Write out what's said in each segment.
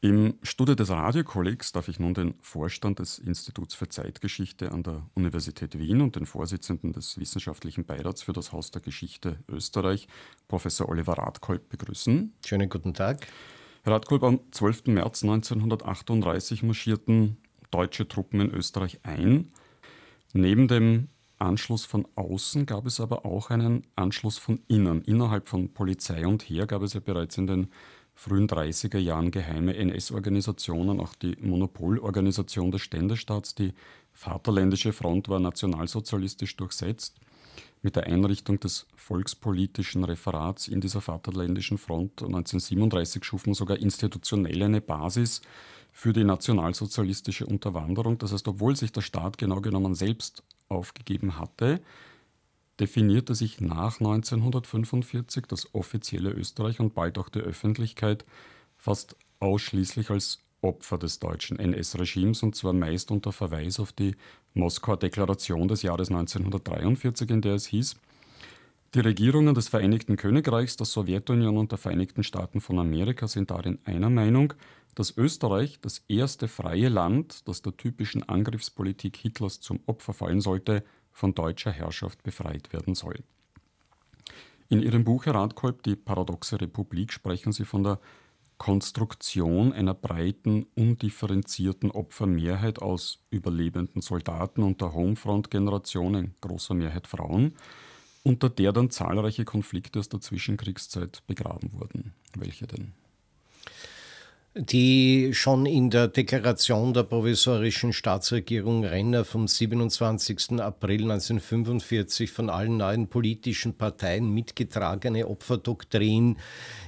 Im Studio des Radiokollegs darf ich nun den Vorstand des Instituts für Zeitgeschichte an der Universität Wien und den Vorsitzenden des Wissenschaftlichen Beirats für das Haus der Geschichte Österreich, Professor Oliver Radkolb, begrüßen. Schönen guten Tag. Herr Radkolb, am 12. März 1938 marschierten deutsche Truppen in Österreich ein. Neben dem Anschluss von außen gab es aber auch einen Anschluss von innen. Innerhalb von Polizei und Heer gab es ja bereits in den frühen 30er Jahren geheime NS-Organisationen, auch die Monopolorganisation des Ständestaats, die Vaterländische Front war nationalsozialistisch durchsetzt. Mit der Einrichtung des Volkspolitischen Referats in dieser Vaterländischen Front 1937 schuf man sogar institutionell eine Basis für die nationalsozialistische Unterwanderung. Das heißt, obwohl sich der Staat genau genommen selbst aufgegeben hatte, definierte sich nach 1945 das offizielle Österreich und bald auch die Öffentlichkeit fast ausschließlich als Opfer des deutschen NS-Regimes und zwar meist unter Verweis auf die Moskauer Deklaration des Jahres 1943, in der es hieß, die Regierungen des Vereinigten Königreichs, der Sowjetunion und der Vereinigten Staaten von Amerika sind darin einer Meinung, dass Österreich, das erste freie Land, das der typischen Angriffspolitik Hitlers zum Opfer fallen sollte, von deutscher Herrschaft befreit werden soll. In ihrem Buch, Herr Radkolb, Die paradoxe Republik, sprechen Sie von der Konstruktion einer breiten, undifferenzierten Opfermehrheit aus überlebenden Soldaten und der Homefront-Generation, in großer Mehrheit Frauen, unter der dann zahlreiche Konflikte aus der Zwischenkriegszeit begraben wurden. Welche denn? die schon in der Deklaration der provisorischen Staatsregierung Renner vom 27. April 1945 von allen neuen politischen Parteien mitgetragene Opferdoktrin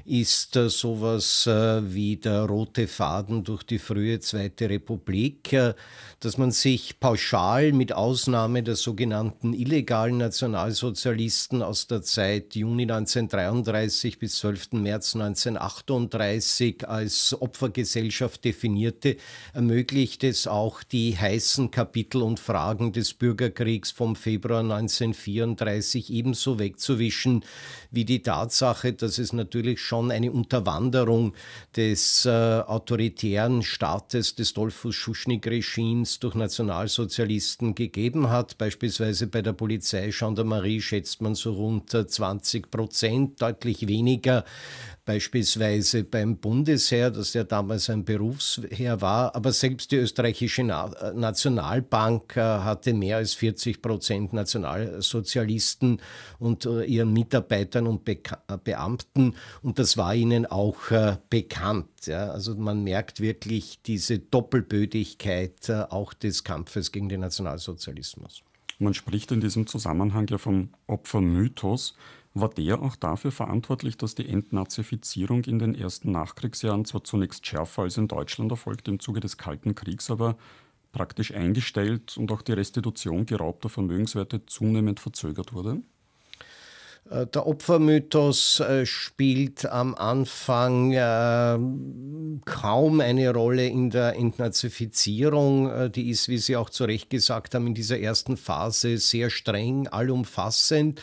ist äh, sowas äh, wie der rote Faden durch die frühe Zweite Republik, äh, dass man sich pauschal mit Ausnahme der sogenannten illegalen Nationalsozialisten aus der Zeit Juni 1933 bis 12. März 1938 als Opfer Opfergesellschaft definierte, ermöglicht es auch die heißen Kapitel und Fragen des Bürgerkriegs vom Februar 1934 ebenso wegzuwischen wie die Tatsache, dass es natürlich schon eine Unterwanderung des äh, autoritären Staates des Dolphus Schuschnigg-Regimes durch Nationalsozialisten gegeben hat. Beispielsweise bei der Polizei, Gendarmerie schätzt man so rund 20 Prozent, deutlich weniger beispielsweise beim Bundesheer, das ja damals ein Berufsheer war, aber selbst die österreichische Na Nationalbank äh, hatte mehr als 40 Prozent Nationalsozialisten und äh, ihren Mitarbeitern und Be äh, Beamten und das war ihnen auch äh, bekannt. Ja? Also man merkt wirklich diese Doppelbödigkeit äh, auch des Kampfes gegen den Nationalsozialismus. Man spricht in diesem Zusammenhang ja vom Opfermythos war der auch dafür verantwortlich, dass die Entnazifizierung in den ersten Nachkriegsjahren zwar zunächst schärfer als in Deutschland erfolgte im Zuge des Kalten Kriegs, aber praktisch eingestellt und auch die Restitution geraubter Vermögenswerte zunehmend verzögert wurde? Äh, der Opfermythos äh, spielt am Anfang äh, kaum eine Rolle in der Entnazifizierung. Die ist, wie Sie auch zu Recht gesagt haben, in dieser ersten Phase sehr streng, allumfassend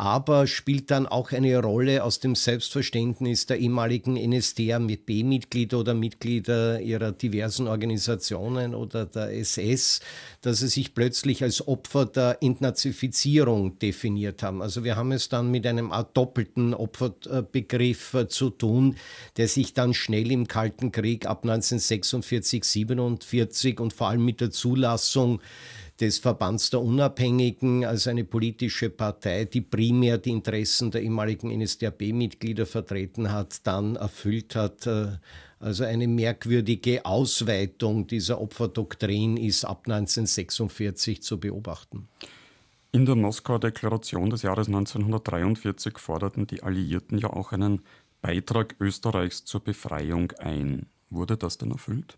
aber spielt dann auch eine Rolle aus dem Selbstverständnis der ehemaligen NSDR mit B-Mitglieder oder Mitglieder äh, ihrer diversen Organisationen oder der SS, dass sie sich plötzlich als Opfer der Entnazifizierung definiert haben. Also wir haben es dann mit einem Art doppelten Opferbegriff äh, zu tun, der sich dann schnell im Kalten Krieg ab 1946, 47 und vor allem mit der Zulassung des Verbands der Unabhängigen als eine politische Partei, die primär die Interessen der ehemaligen NSDAP-Mitglieder vertreten hat, dann erfüllt hat. Äh, also eine merkwürdige Ausweitung dieser Opferdoktrin ist ab 1946 zu beobachten. In der Moskauer Deklaration des Jahres 1943 forderten die Alliierten ja auch einen Beitrag Österreichs zur Befreiung ein. Wurde das denn erfüllt?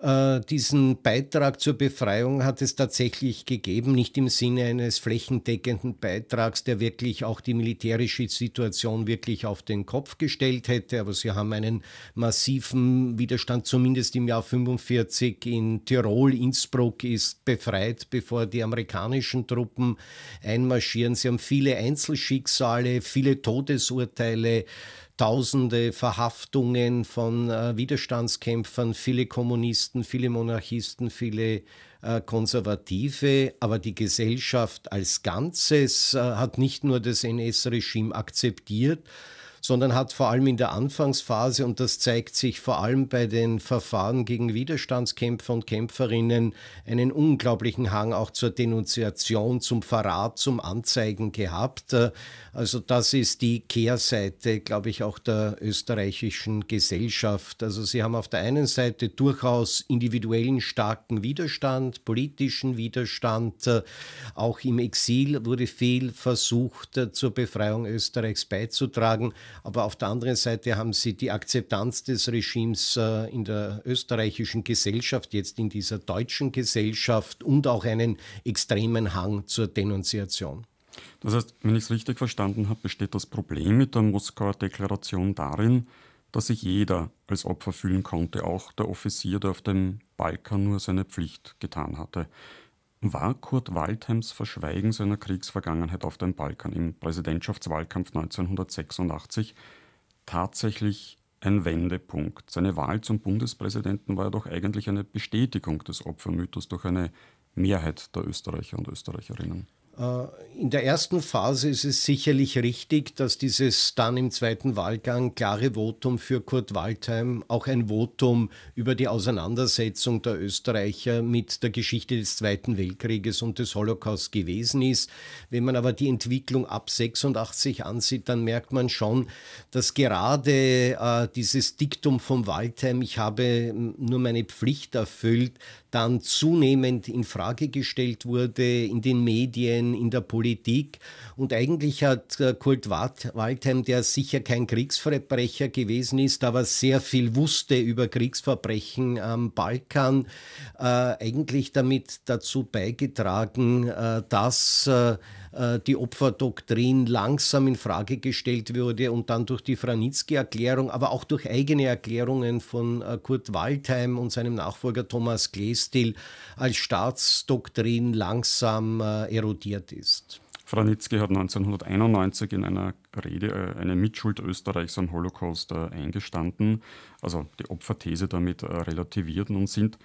Äh, diesen Beitrag zur Befreiung hat es tatsächlich gegeben, nicht im Sinne eines flächendeckenden Beitrags, der wirklich auch die militärische Situation wirklich auf den Kopf gestellt hätte, aber sie haben einen massiven Widerstand, zumindest im Jahr 45 in Tirol. Innsbruck ist befreit, bevor die amerikanischen Truppen einmarschieren. Sie haben viele Einzelschicksale, viele Todesurteile tausende Verhaftungen von äh, Widerstandskämpfern, viele Kommunisten, viele Monarchisten, viele äh, Konservative, aber die Gesellschaft als Ganzes äh, hat nicht nur das NS-Regime akzeptiert, sondern hat vor allem in der Anfangsphase, und das zeigt sich vor allem bei den Verfahren gegen Widerstandskämpfer und Kämpferinnen, einen unglaublichen Hang auch zur Denunziation, zum Verrat, zum Anzeigen gehabt. Also das ist die Kehrseite, glaube ich, auch der österreichischen Gesellschaft. Also sie haben auf der einen Seite durchaus individuellen starken Widerstand, politischen Widerstand. Auch im Exil wurde viel versucht, zur Befreiung Österreichs beizutragen. Aber auf der anderen Seite haben sie die Akzeptanz des Regimes äh, in der österreichischen Gesellschaft, jetzt in dieser deutschen Gesellschaft und auch einen extremen Hang zur Denunziation. Das heißt, wenn ich es richtig verstanden habe, besteht das Problem mit der Moskauer Deklaration darin, dass sich jeder als Opfer fühlen konnte, auch der Offizier, der auf dem Balkan nur seine Pflicht getan hatte. War Kurt Waldheims Verschweigen seiner Kriegsvergangenheit auf dem Balkan im Präsidentschaftswahlkampf 1986 tatsächlich ein Wendepunkt. Seine Wahl zum Bundespräsidenten war ja doch eigentlich eine Bestätigung des Opfermythos durch eine Mehrheit der Österreicher und Österreicherinnen. Äh, in der ersten Phase ist es sicherlich richtig, dass dieses dann im zweiten Wahlgang klare Votum für Kurt Waldheim auch ein Votum über die Auseinandersetzung der Österreicher mit der Geschichte des Zweiten Weltkrieges und des Holocaust gewesen ist. Wenn man aber die Entwicklung ab 86 ansieht, dann merkt man schon, dass gerade äh, dieses Diktum von Waldheim, ich habe nur meine Pflicht erfüllt, dann zunehmend in Frage gestellt wurde in den Medien Parteien, in der Politik. Und eigentlich hat äh, Kurt Waldheim, der sicher kein Kriegsverbrecher gewesen ist, aber sehr viel wusste über Kriegsverbrechen am Balkan, äh, eigentlich damit dazu beigetragen, äh, dass äh, die Opferdoktrin langsam in Frage gestellt wurde und dann durch die Franitzky-Erklärung, aber auch durch eigene Erklärungen von äh, Kurt Waldheim und seinem Nachfolger Thomas Glestil als Staatsdoktrin langsam äh, erodiert ist. Franitzky hat 1991 in einer Rede eine Mitschuld Österreichs am Holocaust eingestanden, also die Opferthese damit relativiert. Nun sind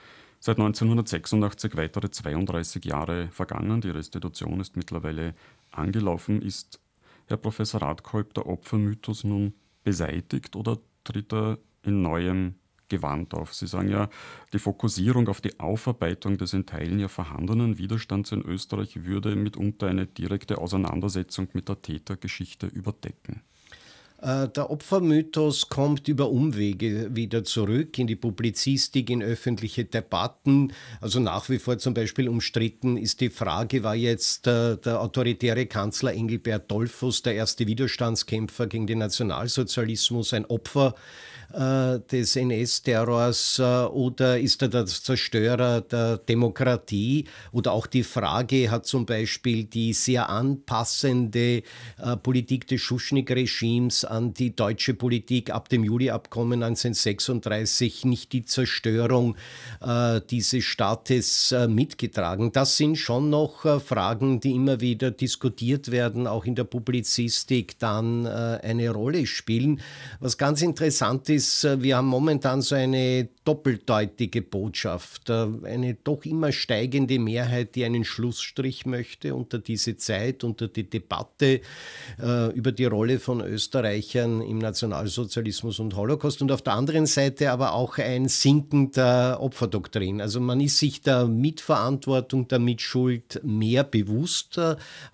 Seit 1986 weitere 32 Jahre vergangen. Die Restitution ist mittlerweile angelaufen. Ist Herr Professor Radkolb der Opfermythos nun beseitigt oder tritt er in neuem Gewand auf? Sie sagen ja, die Fokussierung auf die Aufarbeitung des in Teilen ja vorhandenen Widerstands in Österreich würde mitunter eine direkte Auseinandersetzung mit der Tätergeschichte überdecken. Äh, der Opfermythos kommt über Umwege wieder zurück in die Publizistik, in öffentliche Debatten. Also nach wie vor zum Beispiel umstritten ist die Frage, war jetzt äh, der, autoritäre Kanzler Engelbert Dollfuss, der erste Widerstandskämpfer gegen den Nationalsozialismus, ein Opfer äh, des NS-Terrors äh, oder ist er der Zerstörer der Demokratie? Oder auch die Frage hat zum Beispiel die sehr anpassende äh, Politik des Schuschnigg-Regimes an die deutsche Politik ab dem Juliabkommen 1936 nicht die Zerstörung äh, dieses Staates äh, mitgetragen. Das sind schon noch äh, Fragen, die immer wieder diskutiert werden, auch in der Publizistik dann eine Rolle spielen. Was ganz interessant ist, ist, äh, wir haben momentan so eine doppeldeutige Botschaft, äh, eine doch immer steigende Mehrheit, die einen Schlussstrich möchte unter diese Zeit, unter die Debatte äh, über die Rolle von Österreichern im Nationalsozialismus und Holocaust und auf der anderen Seite aber auch ein Sinken der Opferdoktrin. Also man ist sich der Mitverantwortung, der Mitschuld mehr bewusst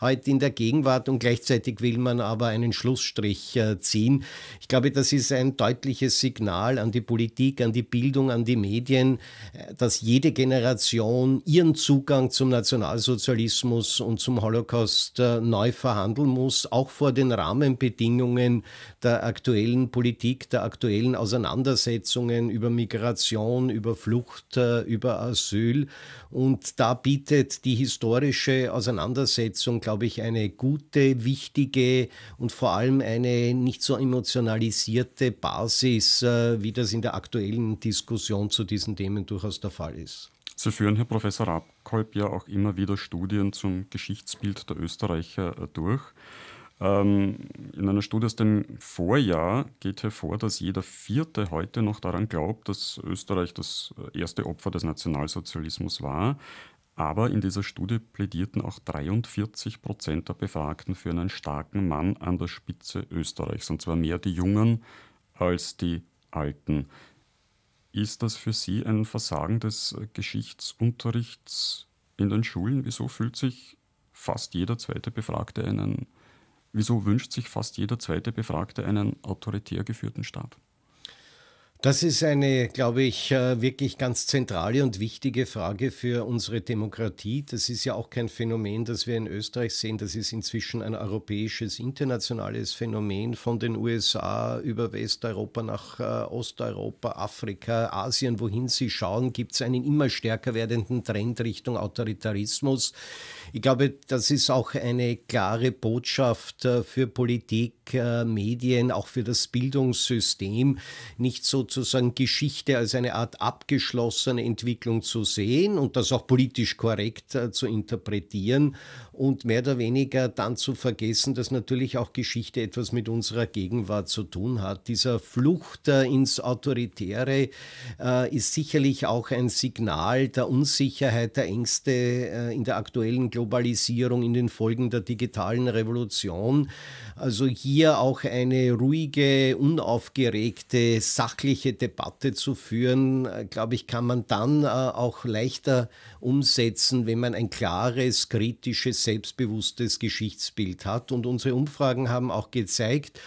heute in der Gegenwart und gleichzeitig will man aber einen Schlussstrich ziehen. Ich glaube, das ist ein deutliches Signal an die Politik, an die Bildung, an die Medien, äh, dass jede Generation ihren Zugang zum Nationalsozialismus und zum Holocaust äh, neu verhandeln muss, auch vor den Rahmenbedingungen der aktuellen Politik, der aktuellen Auseinandersetzungen über Migration, über Flucht, äh, über Asyl. Und da bietet die historische Auseinandersetzung, glaube ich, eine gute, wichtige und vor allem eine nicht so emotionalisierte Basis ist, wie das in der aktuellen Diskussion zu diesen Themen durchaus der Fall ist. Sie führen, Herr Professor Rabkolb, ja auch immer wieder Studien zum Geschichtsbild der Österreicher äh, durch. Ähm, in einer Studie aus dem Vorjahr geht hervor, dass jeder Vierte heute noch daran glaubt, dass Österreich das äh, erste Opfer des Nationalsozialismus war. Aber in dieser Studie plädierten auch 43 Prozent der Befragten für einen starken Mann an der Spitze Österreichs, und zwar mehr die Jungen als die alten. Ist das für Sie ein Versagen des Geschichtsunterrichts in den Schulen? Wieso fühlt sich fast jeder zweite Befragte einen, wieso wünscht sich fast jeder zweite Befragte einen autoritär geführten Staat? Das ist eine, glaube ich, äh, wirklich ganz zentrale und wichtige Frage für unsere Demokratie. Das ist ja auch kein Phänomen, das wir in Österreich sehen. Das ist inzwischen ein europäisches, internationales Phänomen von den USA über Westeuropa nach äh, Osteuropa, Afrika, Asien, wohin Sie schauen, gibt es einen immer stärker werdenden Trend Richtung Autoritarismus. Ich glaube, das ist auch eine klare Botschaft äh, für Politik, Medien, auch für das Bildungssystem, nicht so sozusagen Geschichte als eine Art abgeschlossene Entwicklung zu sehen und das auch politisch korrekt äh, zu interpretieren und mehr oder weniger dann zu vergessen, dass natürlich auch Geschichte etwas mit unserer Gegenwart zu tun hat. Dieser Flucht äh, ins Autoritäre äh, ist sicherlich auch ein Signal der Unsicherheit, der Ängste äh, in der aktuellen Globalisierung, in den Folgen der digitalen Revolution. Also hier auch eine ruhige, unaufgeregte, sachliche Debatte zu führen, äh, glaube ich, kann man dann äh, auch leichter umsetzen, wenn man ein klares, kritisches selbstbewusstes Geschichtsbild hat. Und unsere Umfragen haben auch gezeigt,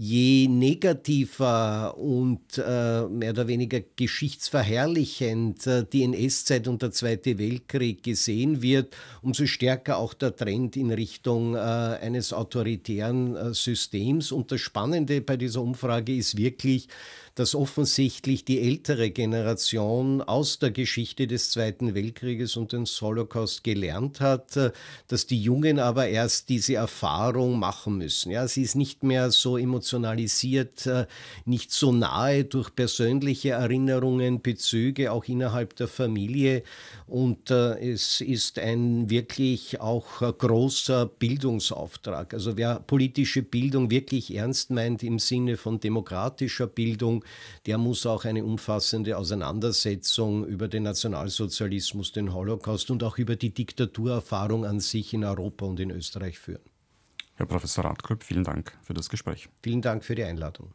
je negativer und äh, mehr oder weniger geschichtsverherrlichend äh, die NS-Zeit und der Zweite Weltkrieg gesehen wird, umso stärker auch der Trend in Richtung äh, eines autoritären äh, Systems. Und das Spannende bei dieser Umfrage ist wirklich, dass offensichtlich die ältere Generation aus der Geschichte des Zweiten Weltkrieges und des Holocaust gelernt hat, äh, dass die Jungen aber erst diese Erfahrung machen müssen. Ja, sie ist nicht mehr so emotional emotionalisiert, äh, nicht so nahe durch persönliche Erinnerungen, Bezüge auch innerhalb der Familie. Und äh, es ist ein wirklich auch äh, großer Bildungsauftrag. Also wer politische Bildung wirklich ernst meint im Sinne von demokratischer Bildung, der muss auch eine umfassende Auseinandersetzung über den Nationalsozialismus, den Holocaust und auch über die Diktaturerfahrung an sich in Europa und in Österreich führen. Herr Professor Rathkolb, vielen Dank für das Gespräch. Vielen Dank für die Einladung.